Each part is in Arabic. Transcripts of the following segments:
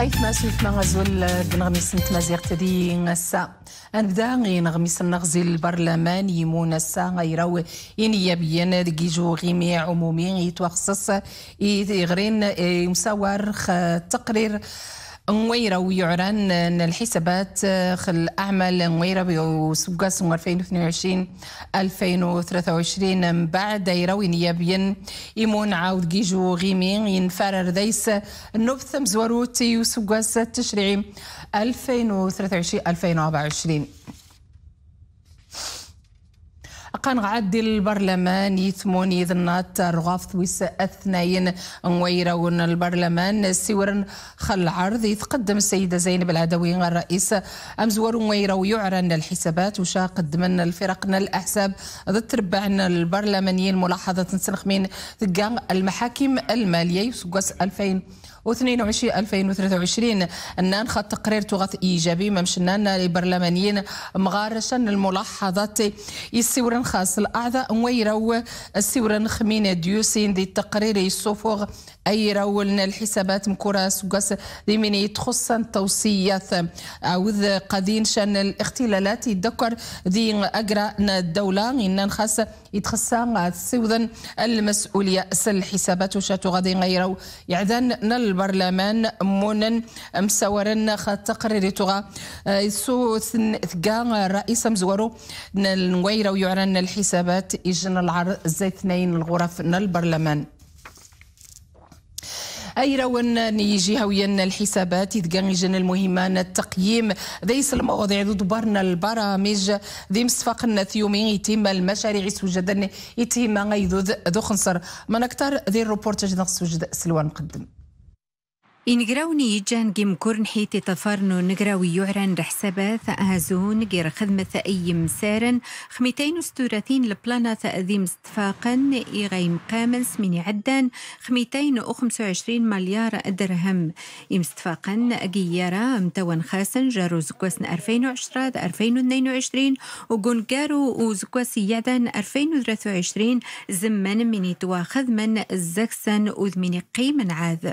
ما سويت سويتما غزول سنت نتمازيغ تدي نسا أنبدا غي نغمي سنغزي البرلمان يمون السا غيرو إنيابيا دقيجو غيمي عمومي يتوخصص غرين مساور تقرير نويرة ويعرن أن الحسابات آه، خل أعمال نويرة بسوقة سنة 2022 2023 من بعد يروي نيابيا يمون عاود جيجو غيمين ينفرر ديس نبثم زواروتي وسوقة التشريعي 2023 2024 قنغعة ديال البرلمان يتمون يذنات رغاف ثويس الثنين نويرون البرلمان سورا خل العرض يتقدم السيدة زينب العدوي الرئيس أمزور نويرا يعرن الحسابات وشا قدمنا الفرقنا الأحساب ضد تربعنا البرلمانيين ملاحظة سنخمين من المحاكم المالية يسقس 2000 2022 2023 نان خط تقرير تغط ايجابي ممشنان لبرلمانيين مغارشا الملاحظات السورن خاص الاعضاء ويرو السورن خمين ديوسين دي التقرير يصفوغ اي لنا الحسابات مكورة دي ديميني تخص توصيات عوذ قدين شان الاختلالات يتذكر دي اقرا الدولة ان خاص يتخصى سوذن المسؤولية الحسابات وشاتو غادي غيرو يعدن نل البرلمان مونن مساورن تقرير تغا آه، سو ثقا الرئيس مزورو نويرا ويعلن الحسابات اجن العرض زي اثنين الغرف البرلمان اي رون نيجي هوينا الحسابات كان جن المهمه التقييم ذيس المواضيع ذو دبرنا البرامج ذي مصفاق النثيومي يتم المشاريع سوجدا يتم غيذو ذو خنصر من اكثر ذي الروبورتاج نقص سوجد سلوان مقدم إنجراوني يجان جيم كورن حيتي تفرنو نجراوي يعرن رحسبة ثأهزون جير خدمة أي مسارن خميتين وستورثين لبلانا ثأذيم استفاقا إغيم قاملس من عدان خميتين وخمسة وعشرين مليار درهم إمستفاقا أجيارا متوان خاسن جارو زكواسن أرفين وعشرة أرفين واثنين وعشرين وجون جارو وزكواسي يعدن أرفين وثلاثة وعشرين زمن من يتواخذ من الزكسن وذمين قيمن عاذ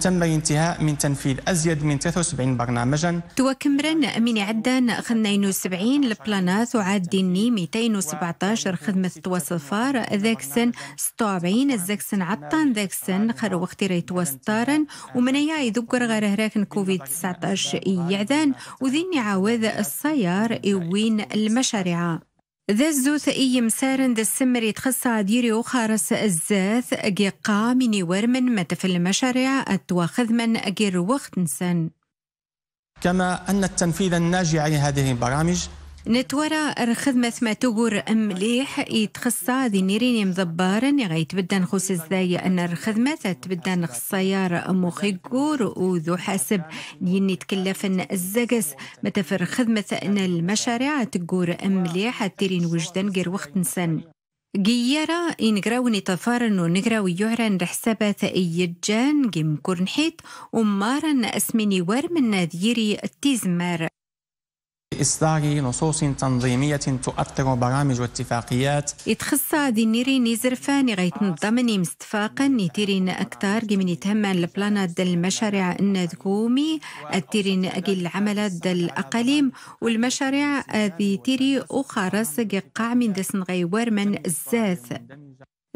تم الانتهاء من تنفيذ أزيد من 73 برنامجا توكمرن من عدان 72 البلانات وعاد ديني 217 خدمة توصفار ذاك سن 46 ذاك سن عطان ذاك سن خر واختيري توسطارا ومنيا يذكر غير هراكن كوفيد 19 يعدان وذيني عاوذ السيار إوين المشاريع ذز اي مسارن ذا السمري تخصى ديري وخارس الزاث أجي قا قامني ورمن متف المشاريع أتواخذ من أجي وقت نسن كما أن التنفيذ الناجع لهذه البرامج نتورا الخدمة ما تقول مليح يتخصى ذي نيريني مضبارا يغي بدن خوس ازاي ان الخدمة تبدن خصيار مخيقور وذو حاسب يني تكلفن الزقس متفر خدمة ان المشاريع تقول مليح تيرين وجدن غير وقت نسن جيارة إنقراو نتفارن ونقراو يعرن رحسابات جان جيم كورنحيت ومارن أسميني ورمن ذيري التيزمار إصدار نصوص تنظيمية تؤطر برامج واتفاقيات إتخصى دينيري نيزرفان غيت نضمني مستفاقا نتيرين أكتار جمين تهمن البلانة دل المشاريع إن أتيرين التيرين أجل العملة دل الأقاليم والمشاريع ذي تيري أخرى سجق من دسن غيور من الزاث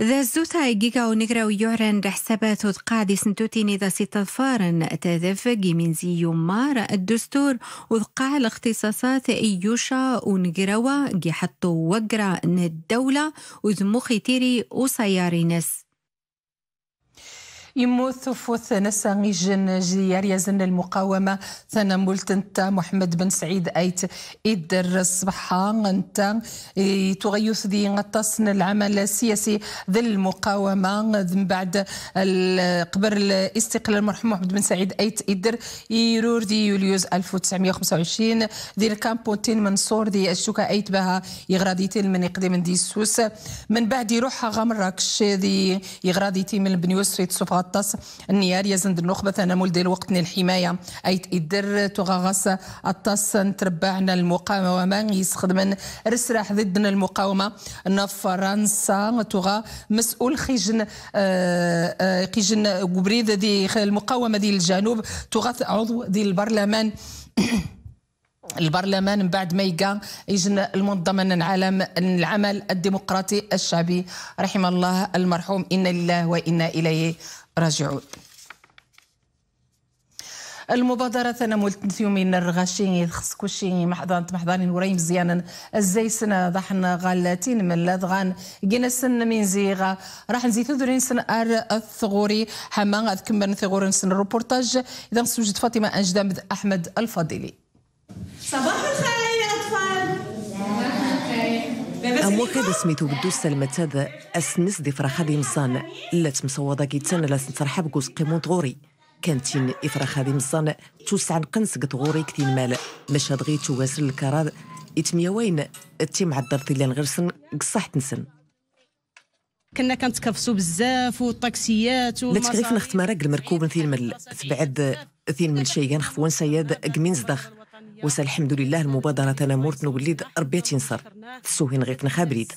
ذا زوتا جيجا ونجرا ويعرن وتقعد سنتوتيني ذا إذا ستفارن تذف جيمينزي يمار الدستور وتقع الاختصاصات إيوشا ونجراوا جي حطوا وجرا الدولة وذمخي تيري وسياري نس يموت فوث نسا غيجن جيار يزن المقاومة ثنا مولت انت محمد بن سعيد ايت إدر الصبحة انت تغيث ذي غطسن العمل السياسي ذي المقاومة من بعد قبل الاستقلال مرحوم محمد بن سعيد ايت إدر يرور دي يوليوز 1925 ذي الكامبوتين منصور دي الشوكا ايت بها يغراضيتين من يقدم دي السوس من بعد يروح غمرك دي يغراضيتين من بنيوس في تصفغات تغطس النيار يزند النخبة مول ديال الوقت الحماية أيت إدر تغغس الطاس نتربعنا المقاومة وما يستخدم رسرح ضدنا المقاومة أن فرنسا تغا مسؤول خيجن آه، آه، خيجن قبريد دي المقاومة ديال الجنوب تغث عضو ديال البرلمان البرلمان من بعد ما يقا يجن المنظمه العالم العمل الديمقراطي الشعبي رحم الله المرحوم انا لله وانا اليه راجعون المبادرة ثنا من الرغاشي خسكوشي محضان محضان وريم زيانا سنة ضحنا غالاتين من لدغان جنسن من زيغا راح نزي ثدرين سن ار الثغوري حما كمبر ثغور سن الروبورتاج اذا نسوجد فاطمة انجدام احمد الفاضلي صباح الخير ام وكاد سميتو بدو سلمت هذا اسنس دي فرخة دي مصان لا تمصوضه كيتان تانا ترحب قوز كوز قيمون تغوري كانت إفرخة دي مصان توسع نقنس غوري كتين مال مش هاد غي الكراد إتمي وين تي مع الدرتي اللي نغرسن قصح تنسن كنا كانت كنتكافسو بزاف والطاكسيات لا تكريف نختمارك راك المركوب نثير من تبعد ثين من شيغان خفوان سياد قمين زدخ وسا الحمد لله المبادره انا مرت نوليد ربي تنصر تسوهين غير نخابريد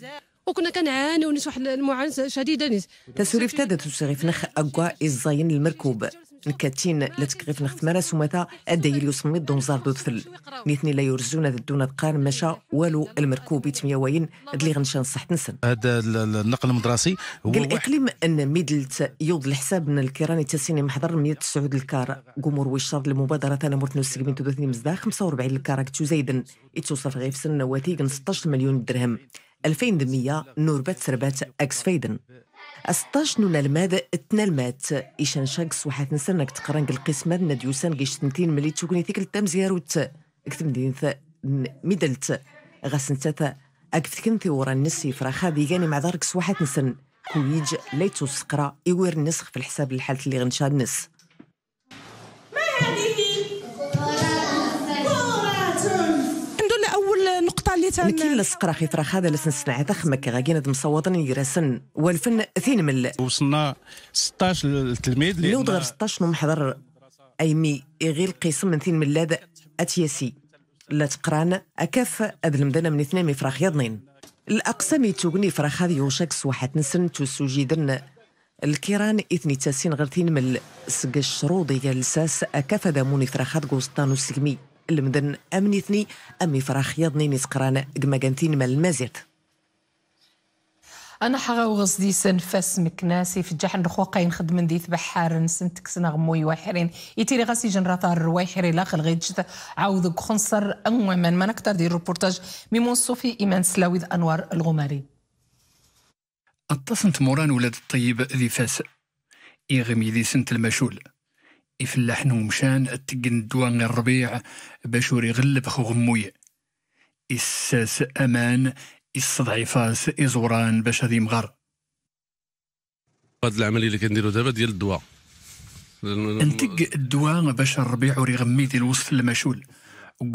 وكنا كنعانيو نيت واحد المعاناه شديده نيت تسوري فتادت تسوري فنخ اقوى الزين المركوب نكاتين لا تكغيف نختمرا سمثا الدايل يصمد دونزار دو طفل نيثني لا يرزون هذا الدون قار مشا والو المركوب يتميا وين اللي غنشان صح تنسن هذا النقل المدرسي هو الاقليم ان ميدلت يوض الحساب من الكيراني تسيني محضر 109 الكار قمر ويشرد المبادره انا مرت نو نسكبين تدوثني مزدا 45 الكار كتو زايدن يتوصف غير في سنه وثيق 16 مليون درهم 2000 2100 نوربات سربات اكس فايدن استاش نونا الماد إيشان شاكس واحد نسنك تقرنق القسمة نديوسان غيش تنتين ملي تشوكني ثيك التام زياروت كتم دين ميدلت غاس نتاثا أكفت كنثي ورا النسي فراخا ديغاني مع دارك سوحات نسن كويج ليتو سقرا يوير النسخ في الحساب الحالة اللي غنشا نس ما هذه؟ كرة اللي تن كاين لسقرا خيطرا هذا لسنسنع ضخمك غاكين هاد مصوطن يرسن والفن ثين من وصلنا 16 التلميذ اللي نوض غير 16 محضر ايمي غير القسم من ثين ملاد اتياسي لا تقران اكاف هاد المدنه من اثنين مفراخ يضنين الاقسام يتوغني فراخ هذه وشاك سواحات نسن تسوجيدن الكيران إثني تاسين غير ثين من السقاش شروضي يا لساس أكافدا موني فراخات قوسطان وسلمي المدن أمنيتني أمي فراخ يضني نسقران كما قانتين مال المازيت انا حغا وغصدي سنفس مكناسي في الجحن الخوا قاين خدم ديث بحار نسنتك سنا غموي يتيري غاسي جن راطار روايحري لا خلغي جد عاوض خنصر عموما ما نكتر دي روبورتاج ميمون صوفي ايمان سلاويد انوار الغماري اتصنت موران ولاد الطيب ذي فاس إغمي ذي سنت المشول يفلحن مشان اتقن دوان الربيع باش ور يغلب خو غموي إساس أمان يستضعفاس إزوران باش هذه مغر هذا العملية اللي كنديرو دابا ديال الدواء نتق الدواء باش الربيع وري غمي ديال وسط المشول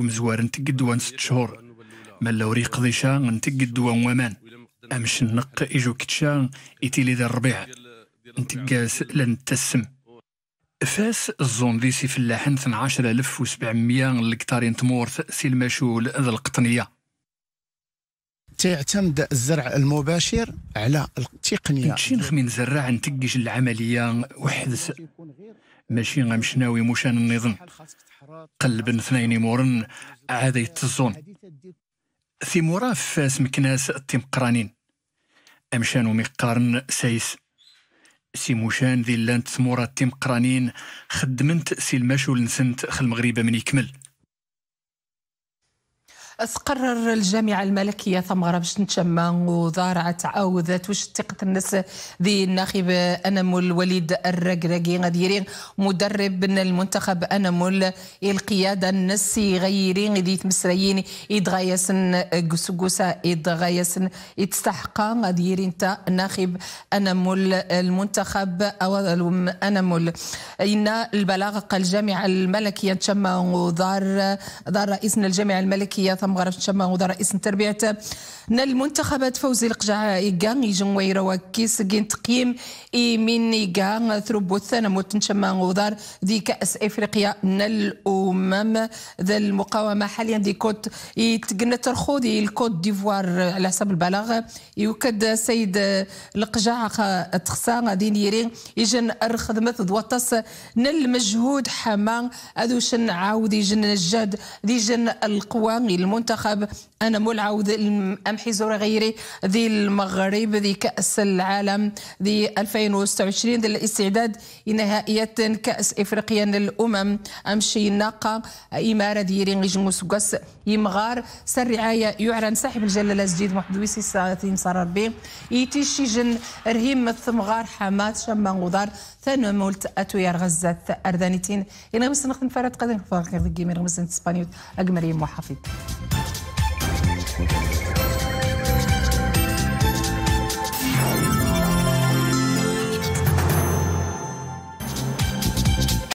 زوار نتق الدواء ست شهور مالا وري قضيشا نتق الدواء ومان امش النق اجو كتشا يتيلي ديال الربيع نتقاس لن تسم فاس الزون ديسي فلاحن 12700 لكتارين تمور سي المشول ذا القطنيه تيعتمد الزرع المباشر على التقنيه ماشي نخمي نزرع نتقش العمليه وحدس ماشي غمشناوي مشان النظام قلب اثنين مورن عاد يتزون ثمورا فاس مكناس تيمقرانين امشانو مقارن سايس موشان ذي لانت تيم تيمقرانين خدمنت سي المشول نسنت خل المغرب من يكمل تقرر الجامعة الملكية ثمرة باش نتشمى وزارة تعاوذت واش ثقة الناس ذي الناخب أنمول وليد الركراكي غادي يرين مدرب المنتخب أنمول القيادة الناس غيرين ذي تمسريين إدغايسن قسقوسا إدغايسن إتستحقا غادي يرين تا ناخب أنمول المنتخب أو أنمول إن البلاغ الجامعة الملكية تشمى ودار دار رئيسنا الجامعة الملكية مغرب تشما غدا رئيس التربيه نال المنتخبات فوزي القجع إيقان يجن ويرا وكيس كين تقييم من إيقان ثروب والثانة موت تشما وضع ذي كأس إفريقيا نال الأمم ذا المقاومة حاليا دي كوت يتقن دي الكوت ديفوار على حسب البلاغ يوكد سيد القجع تخسا غادي يرين يجن الخدمة ضوطس نال المجهود حما هذو شن عاود يجن الجاد دي جن القوام المنتخب أنملعو أم حزور غيري ذي المغرب ذي كأس العالم ذي 2026 ذي الاستعداد لنهائيات كأس إفريقيا للأمم أمشي ناقة إمارة ذي رينج مسقس يمغار سر رعاية يعلن صاحب الجلالة الجديد محمد ويسي ساتين صار ربي يتي الشجن رهيم الثمغار حماد شما غدار ثانو مولت اتويا غزة أردانيتين انا بس نخدم فرات قدم فرق غير غمسن إسبانيوت أقمري محافظ Thank you.